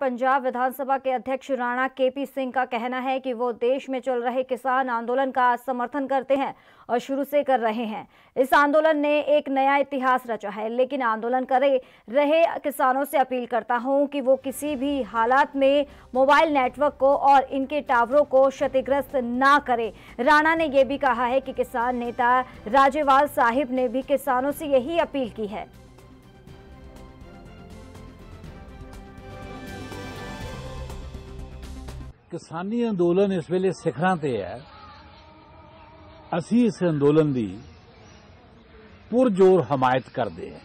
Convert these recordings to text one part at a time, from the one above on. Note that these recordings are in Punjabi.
पंजाब विधानसभा के अध्यक्ष राणा केपी सिंह का कहना है कि वो देश में चल रहे किसान आंदोलन का समर्थन करते हैं और शुरू से कर रहे हैं इस आंदोलन ने एक नया इतिहास रचा है लेकिन आंदोलन करे रहे किसानों से अपील करता हूं कि वो किसी भी हालात में मोबाइल नेटवर्क को और इनके टावरों को क्षतिग्रस्त ना करे राणा ने यह भी कहा है कि किसान नेता राजेवाल साहिब ने भी किसानों से यही अपील की है ਕਿਸਾਨੀ ਅੰਦੋਲਨ ਇਸ ਵੇਲੇ ਸਿਖਰਾਂ ਤੇ ਹੈ ਅਸੀਂ ਇਸ ਅੰਦੋਲਨ ਦੀ ਪੂਰ ਜੋਰ ਹਮਾਇਤ ਕਰਦੇ ਹਾਂ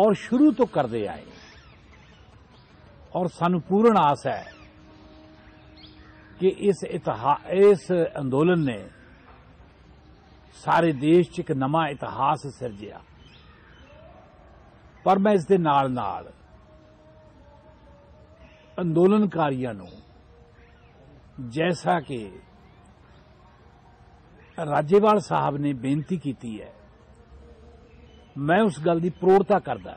ਔਰ ਸ਼ੁਰੂ ਤੋਂ ਕਰਦੇ ਆਏ ਔਰ ਸਾਨੂੰ ਪੂਰਨ ਆਸ ਹੈ ਕਿ ਇਸ ਇਸ ਅੰਦੋਲਨ ਨੇ ਸਾਰੇ ਦੇਸ਼ 'ਚ ਇੱਕ ਨਵਾਂ ਇਤਿਹਾਸ ਸਿਰਜਿਆ ਪਰ ਮੈਂ ਇਸ ਦੇ ਨਾਲ ਨਾਲ ਅੰਦੋਲਨਕਾਰੀਆਂ ਨੂੰ ਜੈਸਾ ਕਿ ਰਾਜੇਵਾਲ ਸਾਹਿਬ ਨੇ ਬੇਨਤੀ ਕੀਤੀ ਹੈ ਮੈਂ ਉਸ ਗੱਲ ਦੀ ਪ੍ਰੋੜਤਾ ਕਰਦਾ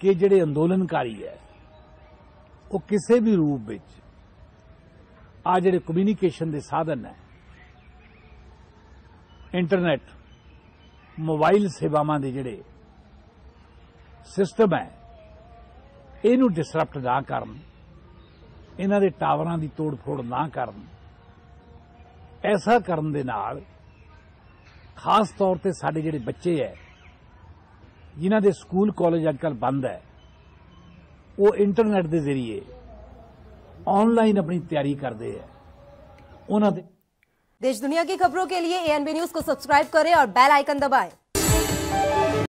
ਕਿ ਜਿਹੜੇ ਅੰਦੋਲਨਕਾਰੀ ਹੈ ਉਹ ਕਿਸੇ ਵੀ ਰੂਪ ਵਿੱਚ ਆ ਜਿਹੜੇ ਕਮਿਊਨੀਕੇਸ਼ਨ ਦੇ ਸਾਧਨ ਹੈ ਇੰਟਰਨੈਟ ਮੋਬਾਈਲ ਸੇਵਾਵਾਂ ਦੇ ਜਿਹੜੇ ਸਿਸਟਮ ਹੈ ਇਹਨੂੰ ਡਿਸਰਪਟ ਨਾ ਕਰਨ ਇਹਨਾਂ ਦੇ ਟਾਵਰਾਂ ਦੀ ਤੋੜ-ਫੋੜ ਨਾ ਕਰਨ ਐਸਾ ਕਰਨ ਦੇ ਨਾਲ ਖਾਸ ਤੌਰ ਤੇ ਸਾਡੇ ਜਿਹੜੇ ਬੱਚੇ ਐ ਜਿਨ੍ਹਾਂ ਦੇ ਸਕੂਲ ਕਾਲਜ ਅੱਜਕੱਲ ਬੰਦ ਹੈ ਉਹ ਇੰਟਰਨੈਟ ਦੇ ਜ਼ਰੀਏ ऑनलाइन अपनी तैयारी करते हैं उन्होंने देश दुनिया की खबरों के लिए एएनबी न्यूज को सब्सक्राइब करें और बेल आइकन दबाएं